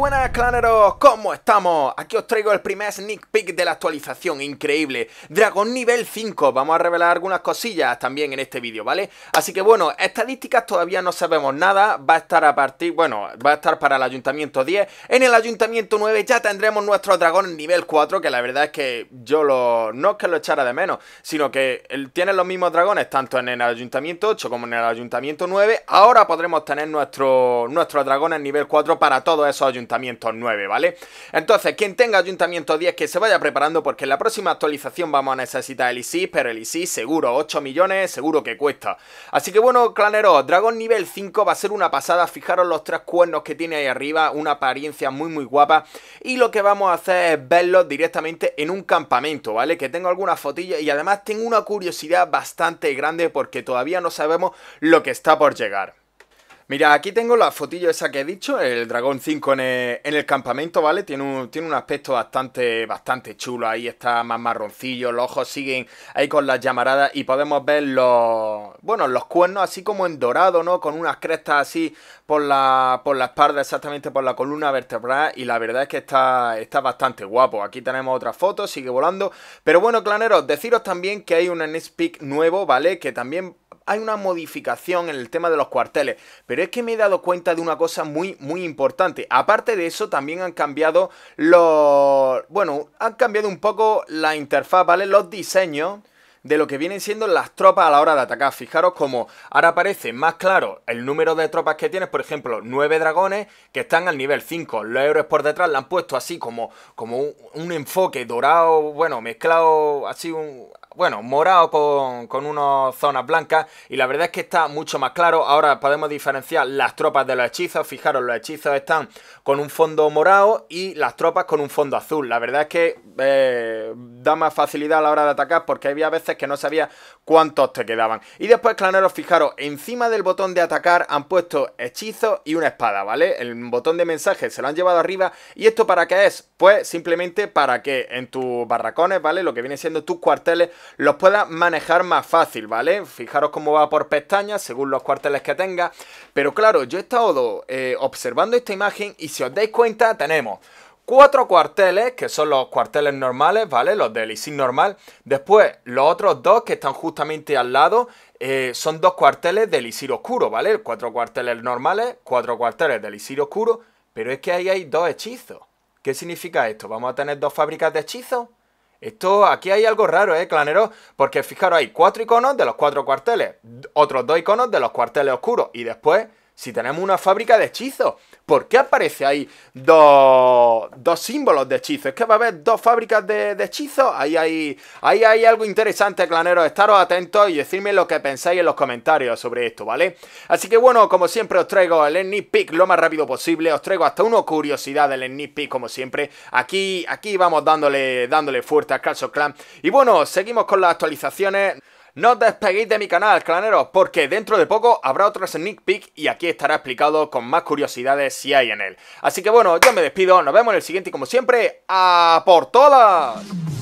buenas claneros, ¿cómo estamos? Aquí os traigo el primer sneak peek de la actualización, increíble. Dragón nivel 5, vamos a revelar algunas cosillas también en este vídeo, ¿vale? Así que bueno, estadísticas todavía no sabemos nada, va a estar a partir, bueno, va a estar para el ayuntamiento 10. En el ayuntamiento 9 ya tendremos nuestro dragón nivel 4, que la verdad es que yo lo, no es que lo echara de menos, sino que tiene los mismos dragones tanto en el ayuntamiento 8 como en el ayuntamiento 9. Ahora podremos tener nuestro, dragón en nivel 4 para todos esos ayuntamientos ayuntamientos 9, ¿vale? Entonces, quien tenga ayuntamiento 10 que se vaya preparando porque en la próxima actualización vamos a necesitar el ISIS, pero el ISIS seguro, 8 millones, seguro que cuesta. Así que bueno, claneros, dragón nivel 5 va a ser una pasada, fijaros los tres cuernos que tiene ahí arriba, una apariencia muy muy guapa y lo que vamos a hacer es verlos directamente en un campamento, ¿vale? Que tengo algunas fotillas y además tengo una curiosidad bastante grande porque todavía no sabemos lo que está por llegar. Mira, aquí tengo la fotillo esa que he dicho, el Dragón 5 en el, campamento, ¿vale? Tiene un, tiene un aspecto bastante, bastante chulo, ahí está más marroncillo, los ojos siguen ahí con las llamaradas y podemos ver los, bueno, los cuernos así como en dorado, ¿no? Con unas crestas así por la, por la espalda, exactamente por la columna vertebral y la verdad es que está, está bastante guapo. Aquí tenemos otra foto, sigue volando, pero bueno, claneros, deciros también que hay un Nespic nuevo, ¿vale? Que también hay una modificación en el tema de los cuarteles, pero pero es que me he dado cuenta de una cosa muy, muy importante. Aparte de eso, también han cambiado los... Bueno, han cambiado un poco la interfaz, ¿vale? Los diseños de lo que vienen siendo las tropas a la hora de atacar. Fijaros como ahora aparece más claro el número de tropas que tienes, por ejemplo, nueve dragones que están al nivel 5. Los héroes por detrás la han puesto así como, como un enfoque dorado, bueno, mezclado así un, bueno, morado con, con unas zonas blancas y la verdad es que está mucho más claro. Ahora podemos diferenciar las tropas de los hechizos. Fijaros, los hechizos están con un fondo morado y las tropas con un fondo azul. La verdad es que eh, da más facilidad a la hora de atacar porque había veces que no sabía cuántos te quedaban. Y después, claneros, fijaros, encima del botón de atacar han puesto hechizos y una espada, ¿vale? El botón de mensaje se lo han llevado arriba. ¿Y esto para qué es? Pues simplemente para que en tus barracones, ¿vale? Lo que viene siendo tus cuarteles los pueda manejar más fácil, ¿vale? Fijaros cómo va por pestañas, según los cuarteles que tenga. Pero claro, yo he estado eh, observando esta imagen y si os dais cuenta tenemos cuatro cuarteles, que son los cuarteles normales, ¿vale? Los del ISIN normal. Después, los otros dos que están justamente al lado eh, son dos cuarteles del ISIR oscuro, ¿vale? Cuatro cuarteles normales, cuatro cuarteles del ISIR oscuro. Pero es que ahí hay dos hechizos. ¿Qué significa esto? ¿Vamos a tener dos fábricas de hechizos? Esto, aquí hay algo raro, ¿eh, Clanero Porque fijaros, hay cuatro iconos de los cuatro cuarteles, otros dos iconos de los cuarteles oscuros, y después si tenemos una fábrica de hechizos, ¿por qué aparece ahí dos, símbolos de hechizos? Es que va a haber dos fábricas de, hechizos. Ahí hay, ahí hay algo interesante, claneros. Estaros atentos y decirme lo que pensáis en los comentarios sobre esto, ¿vale? Así que bueno, como siempre os traigo el sneak lo más rápido posible. Os traigo hasta una curiosidad del sneak Pick como siempre. Aquí, aquí vamos dándole, dándole fuerte a Clash Clan. Y bueno, seguimos con las actualizaciones. No os despeguéis de mi canal, claneros, porque dentro de poco habrá otro sneak peek y aquí estará explicado con más curiosidades si hay en él. Así que bueno, yo me despido, nos vemos en el siguiente y como siempre, ¡a por todas!